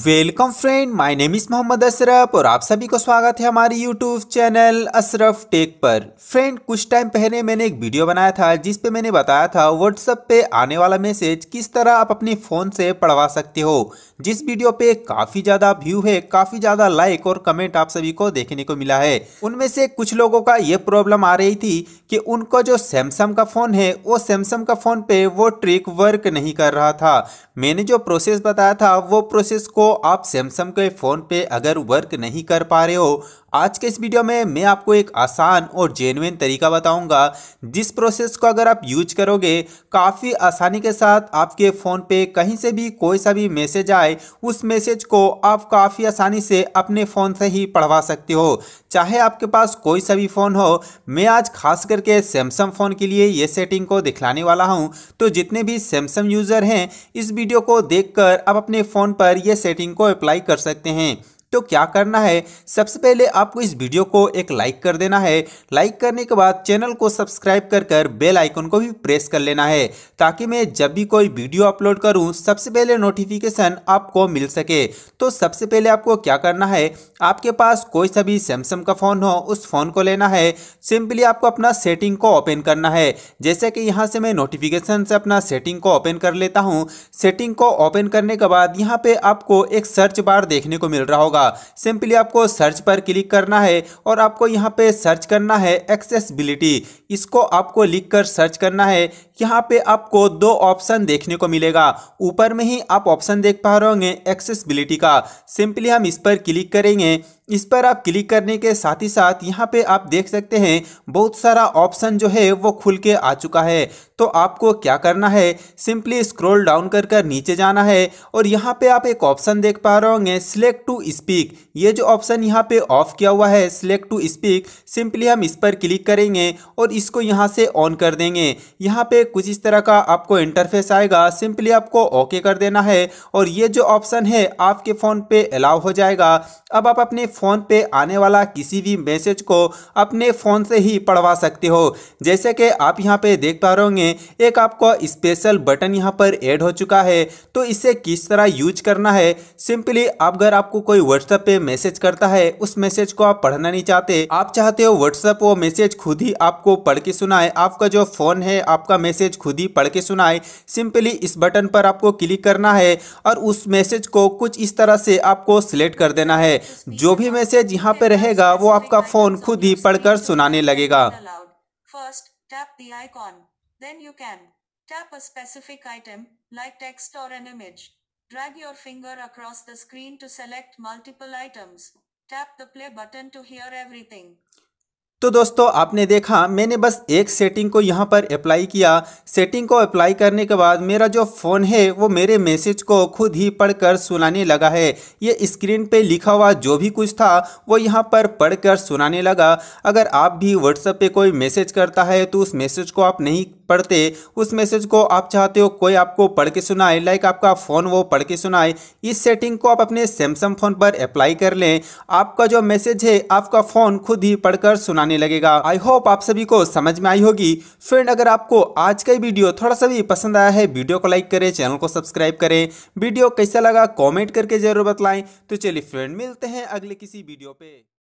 Welcome friend my name is Mohammad Ashraf और आप सभी को स्वागत है हमारी यूट्यूब चैनल अशरफ टेक पर फ्रेंड कुछ टाइम पहले मैंने एक वीडियो बनाया था जिस पे मैंने बताया था व्हाट्सएप पे आने वाला मैसेज किस तरह आप अपने फ़ोन से पढ़वा सकते हो जिस वीडियो पे काफ़ी ज़्यादा व्यू है काफ़ी ज़्यादा लाइक और कमेंट आप सभी को देखने को मिला है उनमें से कुछ लोगों का ये प्रॉब्लम आ रही थी कि उनको जो सैमसंग का फ़ोन है वो सैमसंग का फ़ोन पे वो ट्रिक वर्क नहीं कर रहा था मैंने जो प्रोसेस बताया था वो प्रोसेस को को आप सैमसंग के फ़ोन पे अगर वर्क नहीं कर पा रहे हो आज के इस वीडियो में मैं आपको एक आसान और जेनुइन तरीका बताऊंगा जिस प्रोसेस को अगर आप यूज करोगे काफ़ी आसानी के साथ आपके फ़ोन पे कहीं से भी कोई सा भी मैसेज आए उस मैसेज को आप काफ़ी आसानी से अपने फ़ोन से ही पढ़वा सकते हो चाहे आपके पास कोई सा भी फ़ोन हो मैं आज खास करके सैमसंग फ़ोन के लिए ये सेटिंग को दिखलाने वाला हूँ तो जितने भी सैमसंग यूज़र हैं इस वीडियो को देख कर, आप अपने फ़ोन पर यह सेटिंग सेटिंग को अप्लाई कर सकते हैं तो क्या करना है सबसे पहले आपको इस वीडियो को एक लाइक कर देना है लाइक करने के बाद चैनल को सब्सक्राइब कर कर बेल आइकन को भी प्रेस कर लेना है ताकि मैं जब भी कोई वीडियो अपलोड करूं सबसे पहले नोटिफिकेशन आपको मिल सके तो सबसे पहले आपको क्या करना है आपके पास कोई सा भी सैमसंग का फ़ोन हो उस फ़ोन को लेना है सिंपली आपको अपना सेटिंग को ओपन करना है जैसे कि यहाँ से मैं नोटिफिकेशन से अपना सेटिंग को ओपन कर लेता हूँ सेटिंग को ओपन करने के बाद यहाँ पर आपको एक सर्च बार देखने को मिल रहा होगा होगा सिंपली आपको सर्च पर क्लिक करना है और आपको यहाँ पे सर्च करना है एक्सेसबिलिटी इसको आपको लिख कर सर्च करना है यहाँ पे आपको दो ऑप्शन देखने को मिलेगा ऊपर में ही आप ऑप्शन देख पा रहे होंगे एक्सेसबिलिटी का सिंपली हम इस पर क्लिक करेंगे इस पर आप क्लिक करने के साथ ही साथ यहाँ पे आप देख सकते हैं बहुत सारा ऑप्शन जो है वो खुल के आ चुका है तो आपको क्या करना है सिंपली स्क्रॉल डाउन कर कर नीचे जाना है और यहाँ पे आप एक ऑप्शन देख पा रहे होंगे सिलेक्ट टू स्पीक ये जो ऑप्शन यहाँ पे ऑफ किया हुआ है सिलेक्ट टू स्पीक सिंपली हम इस पर क्लिक करेंगे और इसको यहाँ से ऑन कर देंगे यहाँ पे कुछ इस तरह का आपको इंटरफेस आएगा सिंपली आपको ओके कर देना है और ये जो ऑप्शन है आपके फ़ोन पे अलाउ हो जाएगा अब आप अपने फ़ोन पे आने वाला किसी भी मैसेज को अपने फ़ोन से ही पढ़वा सकते हो जैसे कि आप यहाँ पे देख पा रहे होंगे एक आपको स्पेशल बटन यहाँ पर ऐड हो चुका है तो इसे किस तरह यूज करना है सिंपली आप अगर आपको कोई व्हाट्सएप पे मैसेज करता है उस मैसेज को आप पढ़ना नहीं चाहते आप चाहते हो व्हाट्सएप वो मैसेज खुद ही आपको पढ़ के सुनाए आपका जो फ़ोन है आपका मैसेज मैसेज खुद ही पढ़ के सुनाए सिंपली इस बटन पर आपको क्लिक करना है और उस मैसेज को कुछ इस तरह से आपको सिलेक्ट कर देना है जो भी मैसेज यहाँ पे रहेगा वो आपका फोन खुद ही पढ़कर सुनाने लगेगा Drag your finger across the screen to select multiple items. Tap the play button to hear everything. तो दोस्तों आपने देखा मैंने बस एक सेटिंग को यहाँ पर अप्लाई किया सेटिंग को अप्लाई करने के बाद मेरा जो फ़ोन है वो मेरे मैसेज को खुद ही पढ़कर सुनाने लगा है ये स्क्रीन पे लिखा हुआ जो भी कुछ था वो यहाँ पर पढ़कर सुनाने लगा अगर आप भी व्हाट्सएप पे कोई मैसेज करता है तो उस मैसेज को आप नहीं पढ़ते उस मैसेज को आप चाहते हो कोई आपको पढ़ के सुनाए लाइक आपका फ़ोन वो पढ़ के सुनाए इस सेटिंग को आप अपने सैमसंग फ़ोन पर अप्लाई कर लें आपका जो मैसेज है आपका फ़ोन खुद ही पढ़ सुनाने आने लगेगा आई होप आप सभी को समझ में आई होगी फ्रेंड अगर आपको आज का वीडियो थोड़ा सा भी पसंद आया है वीडियो को लाइक करें चैनल को सब्सक्राइब करें वीडियो कैसा लगा कॉमेंट करके जरूर बतलाएं तो चलिए फ्रेंड मिलते हैं अगले किसी वीडियो पे